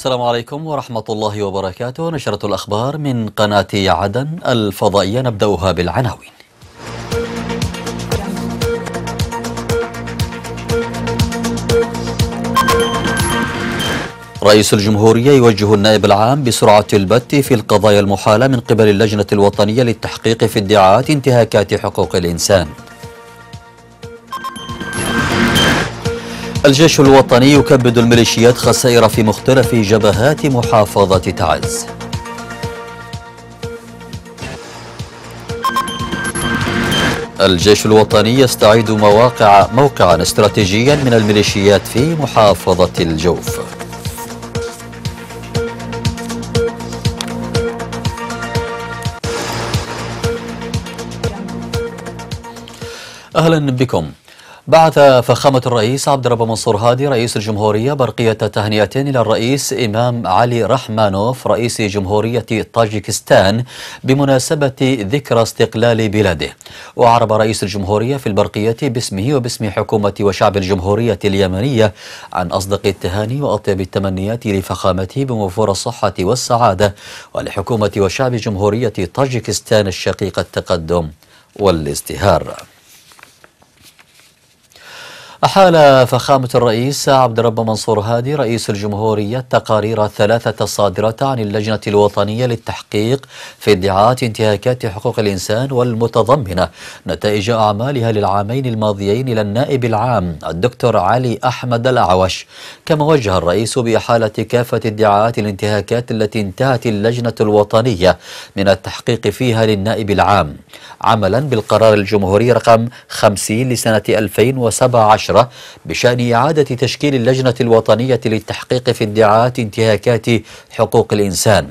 السلام عليكم ورحمة الله وبركاته نشرة الأخبار من قناة عدن الفضائية نبدأها بالعناوين رئيس الجمهورية يوجه النائب العام بسرعة البت في القضايا المحالة من قبل اللجنة الوطنية للتحقيق في ادعاءات انتهاكات حقوق الإنسان الجيش الوطني يكبد الميليشيات خسائر في مختلف جبهات محافظة تعز الجيش الوطني يستعيد مواقع موقعا استراتيجيا من الميليشيات في محافظة الجوف أهلا بكم بعث فخامة الرئيس عبد الرب منصور هادي رئيس الجمهورية برقية تهنئة إلى الرئيس إمام علي رحمانوف رئيس جمهورية طاجكستان بمناسبة ذكرى استقلال بلاده وعرب رئيس الجمهورية في البرقية باسمه وباسم حكومة وشعب الجمهورية اليمنية عن أصدق التهاني وأطيب التمنيات لفخامته بموفور الصحة والسعادة ولحكومة وشعب جمهورية طاجكستان الشقيق التقدم والازدهار أحال فخامة الرئيس عبد الرب منصور هادي رئيس الجمهورية التقارير الثلاثة الصادرة عن اللجنة الوطنية للتحقيق في ادعاءات انتهاكات حقوق الإنسان والمتضمنة نتائج أعمالها للعامين الماضيين إلى النائب العام الدكتور علي أحمد الأعوش كما وجه الرئيس بإحالة كافة ادعاءات الانتهاكات التي انتهت اللجنة الوطنية من التحقيق فيها للنائب العام عملا بالقرار الجمهوري رقم 50 لسنة 2017 2010 بشأن إعادة تشكيل اللجنة الوطنية للتحقيق في ادعاءات انتهاكات حقوق الإنسان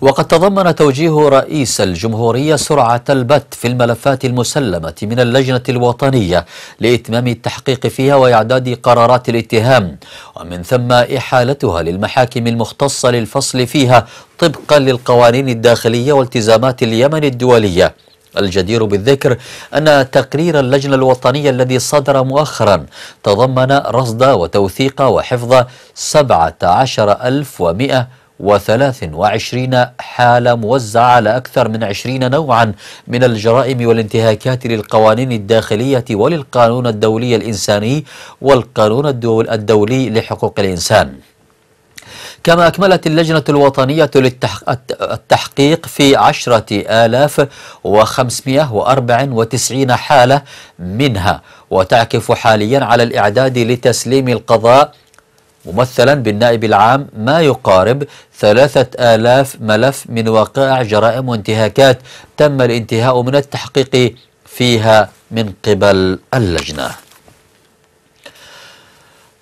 وقد تضمن توجيه رئيس الجمهورية سرعة البت في الملفات المسلمة من اللجنة الوطنية لإتمام التحقيق فيها وإعداد قرارات الاتهام ومن ثم إحالتها للمحاكم المختصة للفصل فيها طبقا للقوانين الداخلية والتزامات اليمن الدولية الجدير بالذكر أن تقرير اللجنة الوطنية الذي صدر مؤخرا تضمن رصد وتوثيق وحفظ 17123 حالة موزعة على أكثر من 20 نوعا من الجرائم والانتهاكات للقوانين الداخلية وللقانون الدولي الإنساني والقانون الدولي لحقوق الإنسان كما أكملت اللجنة الوطنية للتحقيق في عشرة آلاف وخمسمائة وأربع وتسعين حالة منها وتعكف حاليا على الإعداد لتسليم القضاء ممثلا بالنائب العام ما يقارب ثلاثة آلاف ملف من وقائع جرائم وانتهاكات تم الانتهاء من التحقيق فيها من قبل اللجنة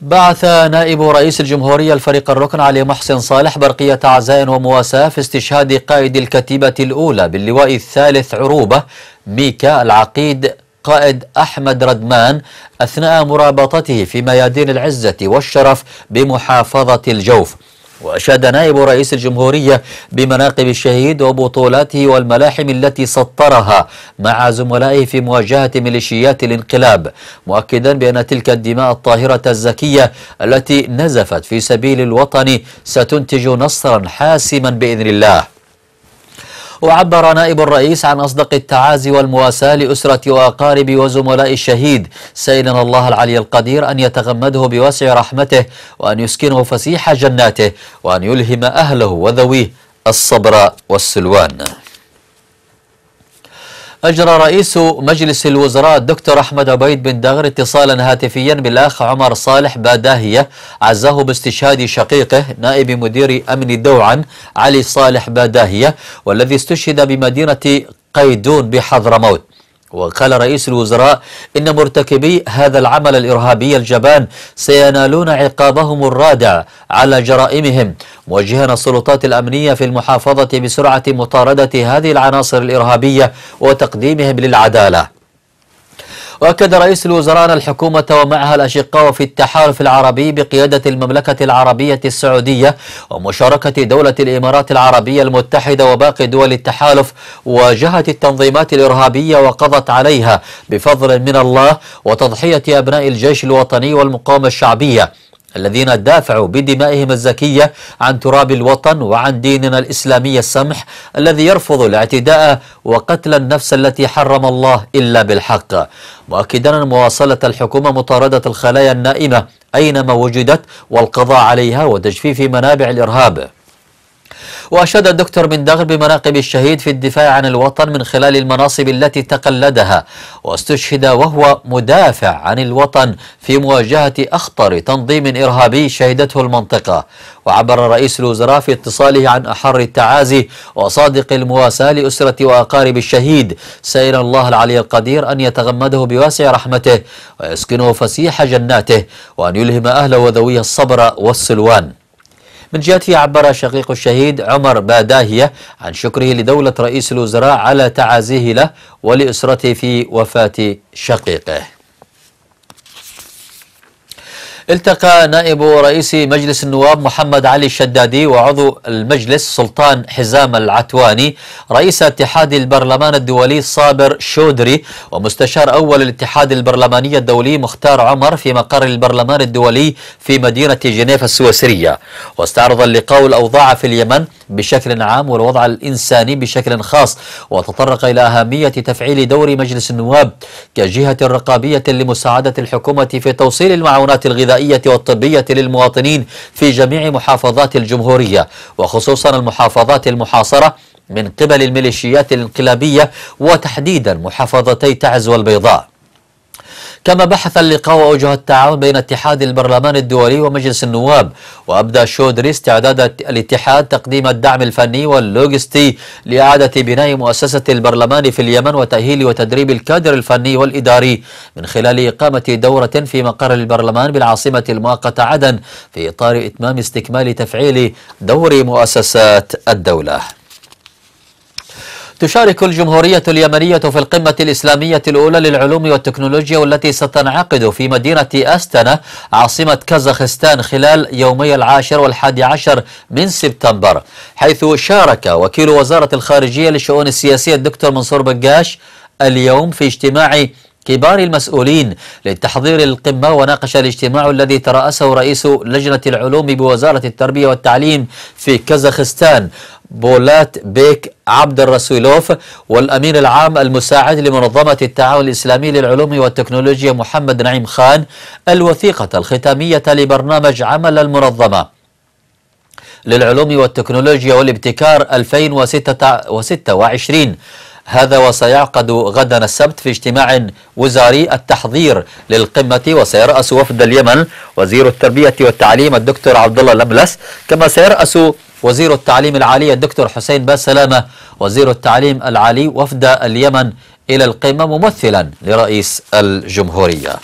بعث نائب رئيس الجمهورية الفريق الركن علي محسن صالح برقية عزاء ومواساة في استشهاد قائد الكتيبة الأولى باللواء الثالث عروبة ميكا العقيد قائد أحمد ردمان أثناء مرابطته في ميادين العزة والشرف بمحافظة الجوف وأشاد نائب رئيس الجمهورية بمناقب الشهيد وبطولاته والملاحم التي سطرها مع زملائه في مواجهة ميليشيات الانقلاب مؤكدا بأن تلك الدماء الطاهرة الزكية التي نزفت في سبيل الوطن ستنتج نصرا حاسما بإذن الله وعبر نائب الرئيس عن أصدق التعازي والمواساة لأسرة وأقارب وزملاء الشهيد سائلا الله العلي القدير أن يتغمده بوسع رحمته وأن يسكنه فسيح جناته وأن يلهم أهله وذويه الصبر والسلوان أجرى رئيس مجلس الوزراء الدكتور أحمد عبيد بن داغر اتصالا هاتفيا بالأخ عمر صالح باداهية عزاه باستشهاد شقيقه نائب مدير أمن دوعا علي صالح باداهية والذي استشهد بمدينة قيدون بحضرموت وقال رئيس الوزراء إن مرتكبي هذا العمل الإرهابي الجبان سينالون عقابهم الرادع على جرائمهم موجها السلطات الأمنية في المحافظة بسرعة مطاردة هذه العناصر الإرهابية وتقديمهم للعدالة وأكد رئيس الوزراء الحكومة ومعها الأشقاء في التحالف العربي بقيادة المملكة العربية السعودية ومشاركة دولة الإمارات العربية المتحدة وباقي دول التحالف واجهت التنظيمات الإرهابية وقضت عليها بفضل من الله وتضحية أبناء الجيش الوطني والمقاومة الشعبية الذين دافعوا بدمائهم الزكية عن تراب الوطن وعن ديننا الإسلامي السمح الذي يرفض الاعتداء وقتل النفس التي حرم الله إلا بالحق مؤكدا مواصلة الحكومة مطاردة الخلايا النائمة أينما وجدت والقضاء عليها وتجفيف منابع الإرهاب وأشاد الدكتور بن دغر بمناقب الشهيد في الدفاع عن الوطن من خلال المناصب التي تقلدها واستشهد وهو مدافع عن الوطن في مواجهة أخطر تنظيم إرهابي شهدته المنطقة وعبر رئيس الوزراء في اتصاله عن أحر التعازي وصادق المواساة لأسرة وأقارب الشهيد سائلا الله العلي القدير أن يتغمده بواسع رحمته ويسكنه فسيح جناته وأن يلهم أهله وذويه الصبر والسلوان من جهته عبر شقيق الشهيد عمر باداهية عن شكره لدولة رئيس الوزراء على تعازيه له ولأسرته في وفاة شقيقه التقى نائب رئيس مجلس النواب محمد علي الشدادي وعضو المجلس سلطان حزام العتواني رئيس اتحاد البرلمان الدولي صابر شودري ومستشار أول الاتحاد البرلماني الدولي مختار عمر في مقر البرلمان الدولي في مدينة جنيف السويسرية واستعرض اللقاء الأوضاع في اليمن بشكل عام والوضع الإنساني بشكل خاص وتطرق إلى أهمية تفعيل دور مجلس النواب كجهة رقابية لمساعدة الحكومة في توصيل المعونات الغذائية والطبية للمواطنين في جميع محافظات الجمهورية وخصوصا المحافظات المحاصرة من قبل الميليشيات الانقلابية وتحديدا محافظتي تعز والبيضاء كما بحث اللقاء أوجه التعاون بين اتحاد البرلمان الدولي ومجلس النواب وأبدى شودري استعداد الاتحاد تقديم الدعم الفني واللوجستي لإعادة بناء مؤسسة البرلمان في اليمن وتأهيل وتدريب الكادر الفني والإداري من خلال إقامة دورة في مقر البرلمان بالعاصمة المؤقتة عدن في إطار إتمام استكمال تفعيل دور مؤسسات الدولة تشارك الجمهورية اليمنية في القمة الإسلامية الأولى للعلوم والتكنولوجيا والتي ستنعقد في مدينة أستنا عاصمة كازاخستان خلال يومي العاشر والحادي عشر من سبتمبر حيث شارك وكيل وزارة الخارجية للشؤون السياسية الدكتور منصور بقاش اليوم في اجتماع كبار المسؤولين لتحضير القمة وناقش الاجتماع الذي ترأسه رئيس لجنة العلوم بوزارة التربية والتعليم في كازاخستان بولات بيك عبد الرسولوف والأمين العام المساعد لمنظمة التعاون الإسلامي للعلوم والتكنولوجيا محمد نعيم خان الوثيقة الختامية لبرنامج عمل المنظمة للعلوم والتكنولوجيا والابتكار 2026 هذا وسيعقد غدا السبت في اجتماع وزاري التحضير للقمة وسيرأس وفد اليمن وزير التربية والتعليم الدكتور عبد الله لملس كما سيرأس وزير التعليم العالي الدكتور حسين باسلامة وزير التعليم العالي وفد اليمن إلى القمة ممثلا لرئيس الجمهورية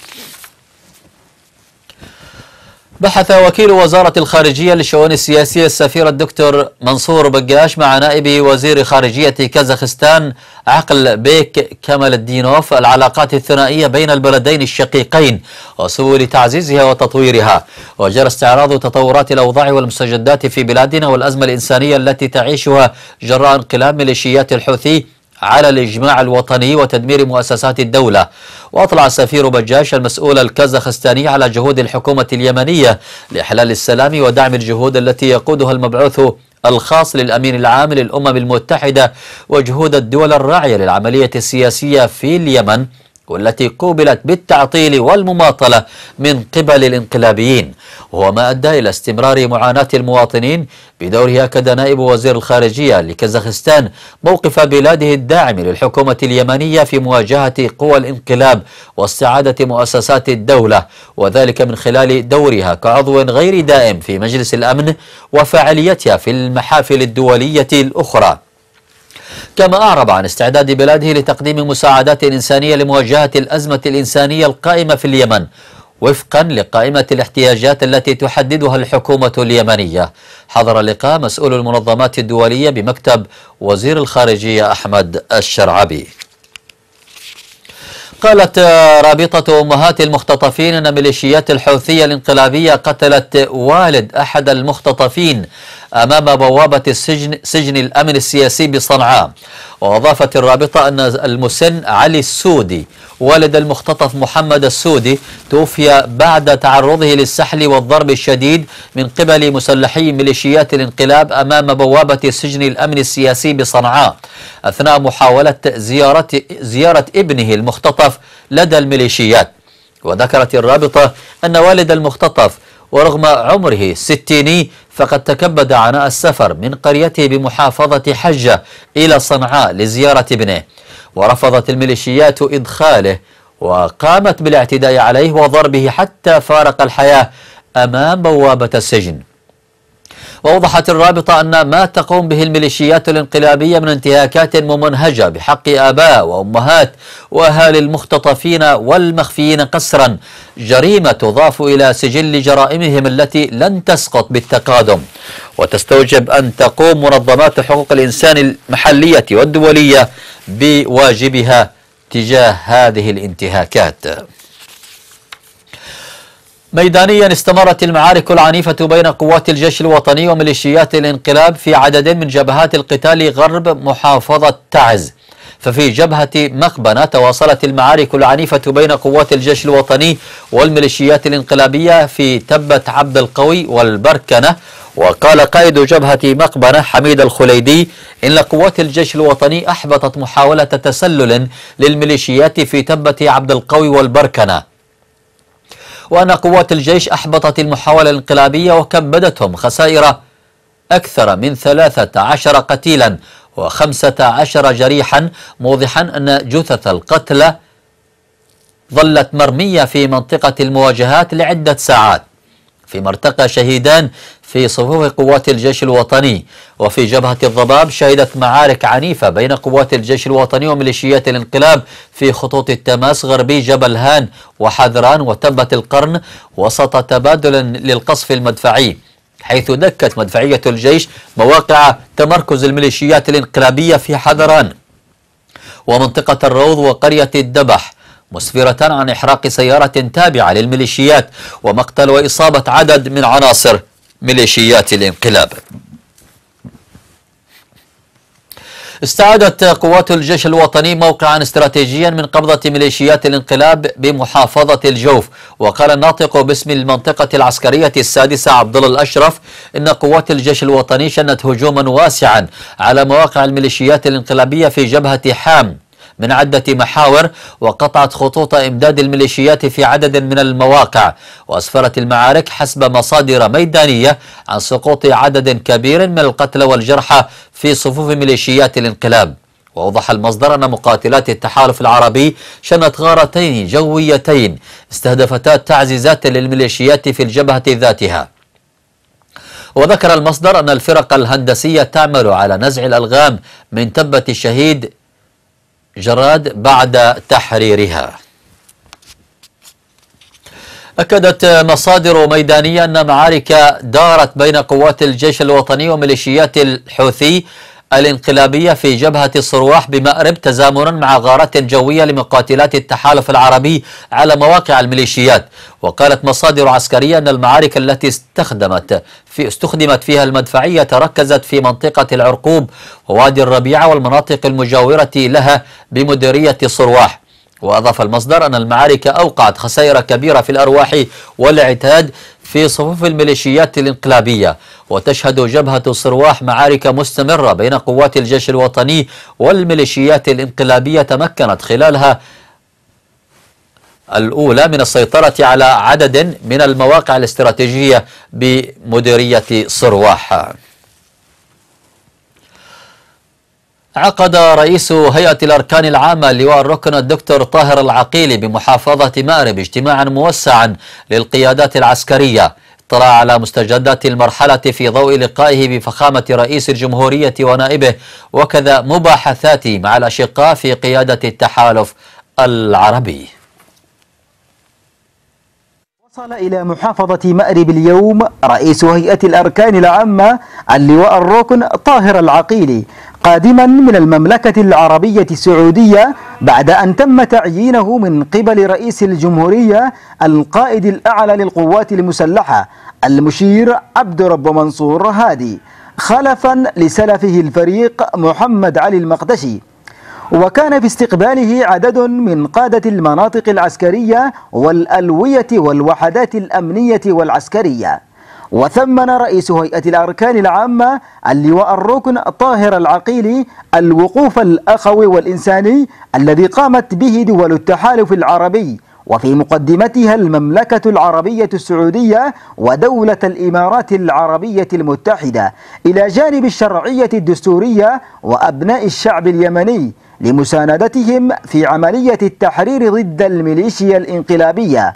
بحث وكيل وزارة الخارجية للشؤون السياسية السفير الدكتور منصور بقاش مع نائب وزير خارجية كازاخستان عقل بيك كمال الدينوف العلاقات الثنائية بين البلدين الشقيقين وسبل تعزيزها وتطويرها وجرى استعراض تطورات الأوضاع والمستجدات في بلادنا والأزمة الإنسانية التي تعيشها جراء انقلاب ميليشيات الحوثي على الإجماع الوطني وتدمير مؤسسات الدولة وأطلع السفير بجاش المسؤول الكازاخستاني على جهود الحكومة اليمنية لإحلال السلام ودعم الجهود التي يقودها المبعوث الخاص للأمين العام للأمم المتحدة وجهود الدول الراعية للعملية السياسية في اليمن والتي قوبلت بالتعطيل والمماطلة من قبل الانقلابيين وهو ما أدى إلى استمرار معاناة المواطنين بدوره أكد نائب وزير الخارجية لكازاخستان موقف بلاده الداعم للحكومة اليمنية في مواجهة قوى الانقلاب واستعادة مؤسسات الدولة وذلك من خلال دورها كعضو غير دائم في مجلس الأمن وفاعليتها في المحافل الدولية الأخرى كما أعرب عن استعداد بلاده لتقديم مساعدات إنسانية لمواجهة الأزمة الإنسانية القائمة في اليمن وفقا لقائمة الاحتياجات التي تحددها الحكومة اليمنية حضر اللقاء مسؤول المنظمات الدولية بمكتب وزير الخارجية أحمد الشرعبي قالت رابطة أمهات المختطفين أن ميليشيات الحوثية الانقلابية قتلت والد أحد المختطفين أمام بوابة السجن سجن الأمن السياسي بصنعاء وأضافت الرابطة أن المسن علي السودي والد المختطف محمد السودي توفي بعد تعرضه للسحل والضرب الشديد من قبل مسلحي ميليشيات الانقلاب أمام بوابة سجن الأمن السياسي بصنعاء أثناء محاولة زيارة, زيارة ابنه المختطف لدى الميليشيات وذكرت الرابطة أن والد المختطف ورغم عمره الستيني فقد تكبد عناء السفر من قريته بمحافظة حجة إلى صنعاء لزيارة ابنه ورفضت الميليشيات إدخاله وقامت بالاعتداء عليه وضربه حتى فارق الحياة أمام بوابة السجن وأوضحت الرابطة أن ما تقوم به الميليشيات الانقلابية من انتهاكات ممنهجة بحق آباء وأمهات وأهالي المختطفين والمخفيين قسرا جريمة تضاف إلى سجل جرائمهم التي لن تسقط بالتقادم وتستوجب أن تقوم منظمات حقوق الإنسان المحلية والدولية بواجبها تجاه هذه الانتهاكات ميدانيا استمرت المعارك العنيفة بين قوات الجيش الوطني وميليشيات الانقلاب في عدد من جبهات القتال غرب محافظة تعز ففي جبهة مقبنة تواصلت المعارك العنيفة بين قوات الجيش الوطني والميليشيات الانقلابية في تبة عبد القوي والبركنة وقال قائد جبهة مقبنة حميد الخليدي إن قوات الجيش الوطني أحبطت محاولة تسلل للميليشيات في تبة عبد القوي والبركنة وأن قوات الجيش أحبطت المحاولة الانقلابية وكبدتهم خسائر أكثر من 13 قتيلا و15 جريحا موضحا أن جثث القتلى ظلت مرمية في منطقة المواجهات لعدة ساعات فيما ارتقى شهيدان في صفوف قوات الجيش الوطني وفي جبهة الضباب شهدت معارك عنيفة بين قوات الجيش الوطني وميليشيات الانقلاب في خطوط التماس غربي جبل هان وحذران وتبة القرن وسط تبادل للقصف المدفعي حيث دكت مدفعية الجيش مواقع تمركز الميليشيات الانقلابية في حذران ومنطقة الروض وقرية الدبح مسفرة عن إحراق سيارة تابعة للميليشيات ومقتل وإصابة عدد من عناصر ميليشيات الانقلاب استعادت قوات الجيش الوطني موقعا استراتيجيا من قبضة ميليشيات الانقلاب بمحافظة الجوف وقال الناطق باسم المنطقة العسكرية السادسة عبد الله الأشرف إن قوات الجيش الوطني شنت هجوما واسعا على مواقع الميليشيات الانقلابية في جبهة حام من عدة محاور وقطعت خطوط إمداد الميليشيات في عدد من المواقع وأسفرت المعارك حسب مصادر ميدانية عن سقوط عدد كبير من القتلى والجرحى في صفوف ميليشيات الانقلاب وأوضح المصدر أن مقاتلات التحالف العربي شنت غارتين جويتين استهدفتا تعزيزات للميليشيات في الجبهة ذاتها وذكر المصدر أن الفرق الهندسية تعمل على نزع الألغام من تبة الشهيد جراد بعد تحريرها أكدت مصادر ميدانية أن معارك دارت بين قوات الجيش الوطني وميليشيات الحوثي الانقلابية في جبهة الصرواح بمأرب تزامنا مع غارات جوية لمقاتلات التحالف العربي على مواقع الميليشيات وقالت مصادر عسكرية أن المعارك التي استخدمت في استخدمت فيها المدفعية تركزت في منطقة العرقوب ووادي الربيعة والمناطق المجاورة لها بمديرية الصرواح وأضاف المصدر أن المعارك أوقعت خسائر كبيرة في الأرواح والعتاد في صفوف الميليشيات الانقلابية وتشهد جبهة صرواح معارك مستمرة بين قوات الجيش الوطني والميليشيات الانقلابية تمكنت خلالها الأولى من السيطرة على عدد من المواقع الاستراتيجية بمديرية صرواح عقد رئيس هيئة الأركان العامة لواء الركن الدكتور طاهر العقيلي بمحافظة مأرب اجتماعا موسعا للقيادات العسكرية اطلع على مستجدات المرحلة في ضوء لقائه بفخامة رئيس الجمهورية ونائبه وكذا مباحثاته مع الأشقاء في قيادة التحالف العربي وصل إلى محافظة مأرب اليوم رئيس هيئة الأركان العامة اللواء الركن طاهر العقيلي قادما من المملكة العربية السعودية بعد أن تم تعيينه من قبل رئيس الجمهورية القائد الأعلى للقوات المسلحة المشير عبد رب منصور هادي خلفا لسلفه الفريق محمد علي المقدشي وكان في استقباله عدد من قادة المناطق العسكرية والألوية والوحدات الأمنية والعسكرية وثمن رئيس هيئة الأركان العامة اللواء الركن طاهر العقيلي الوقوف الأخوي والإنساني الذي قامت به دول التحالف العربي وفي مقدمتها المملكة العربية السعودية ودولة الإمارات العربية المتحدة إلى جانب الشرعية الدستورية وأبناء الشعب اليمني لمساندتهم في عملية التحرير ضد الميليشيا الانقلابية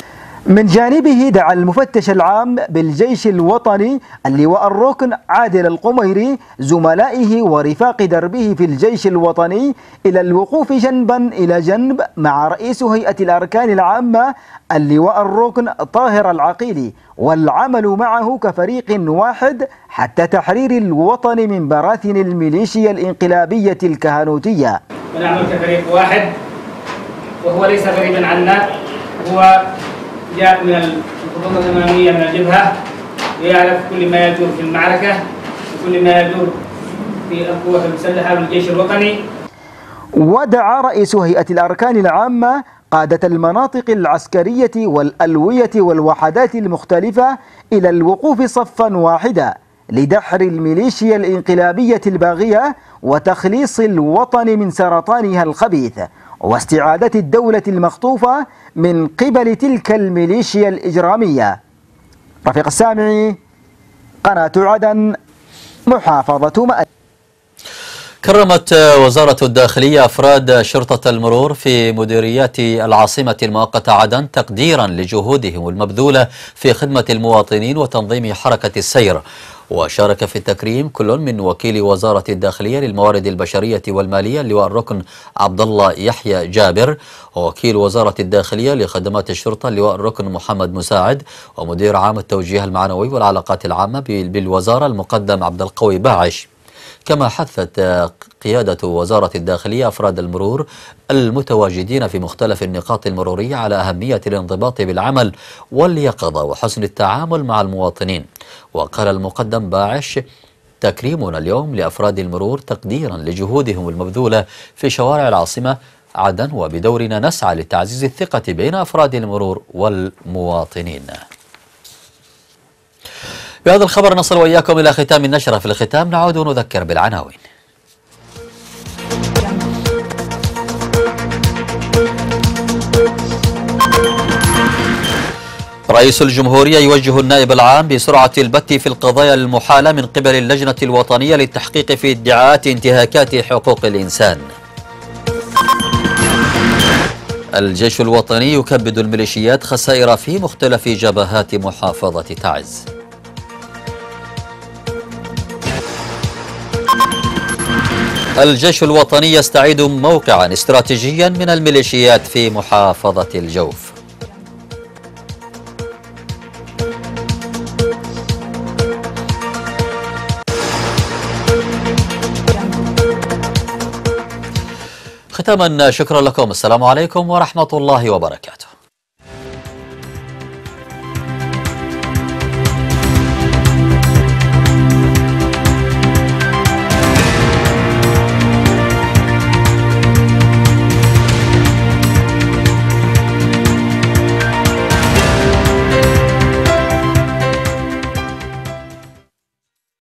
من جانبه دعا المفتش العام بالجيش الوطني اللواء الركن عادل القميري زملائه ورفاق دربه في الجيش الوطني إلى الوقوف جنبا إلى جنب مع رئيس هيئة الأركان العامة اللواء الركن طاهر العقيلي والعمل معه كفريق واحد حتى تحرير الوطن من براثن الميليشيا الانقلابية الكهنوتية ونعمل كفريق واحد وهو ليس غريبا عنا هو جاءت من الخطوط الأمامية من الجبهة ويعرف كل ما يدور في المعركة وكل ما يدور في القوات المسلحة والجيش الوطني ودعا رئيس هيئة الأركان العامة قادة المناطق العسكرية والألوية والوحدات المختلفة إلى الوقوف صفا واحدا لدحر الميليشيا الانقلابية الباغية وتخليص الوطن من سرطانها الخبيث واستعادة الدولة المخطوفة من قبل تلك الميليشيا الإجرامية رفيق السامعي قناة عدن محافظة مأد كرمت وزارة الداخلية أفراد شرطة المرور في مديريات العاصمة المؤقتة عدن تقديرا لجهودهم المبذولة في خدمة المواطنين وتنظيم حركة السير وشارك في التكريم كل من وكيل وزارة الداخلية للموارد البشرية والمالية اللواء الركن عبد الله يحيى جابر ووكيل وزارة الداخلية لخدمات الشرطة اللواء الركن محمد مساعد ومدير عام التوجيه المعنوي والعلاقات العامة بالوزارة المقدم عبد القوي باعش كما حثت قيادة وزارة الداخلية أفراد المرور المتواجدين في مختلف النقاط المرورية على أهمية الانضباط بالعمل واليقظة وحسن التعامل مع المواطنين وقال المقدم باعش تكريمنا اليوم لأفراد المرور تقديرا لجهودهم المبذولة في شوارع العاصمة عدن وبدورنا نسعى لتعزيز الثقة بين أفراد المرور والمواطنين بهذا الخبر نصل وإياكم إلى ختام النشرة في الختام نعود ونذكر بالعناوين رئيس الجمهورية يوجه النائب العام بسرعة البت في القضايا المحالة من قبل اللجنة الوطنية للتحقيق في ادعاءات انتهاكات حقوق الإنسان الجيش الوطني يكبد الميليشيات خسائر في مختلف جبهات محافظة تعز الجيش الوطني يستعيد موقعا استراتيجيا من الميليشيات في محافظة الجوف ختاما شكرا لكم السلام عليكم ورحمة الله وبركاته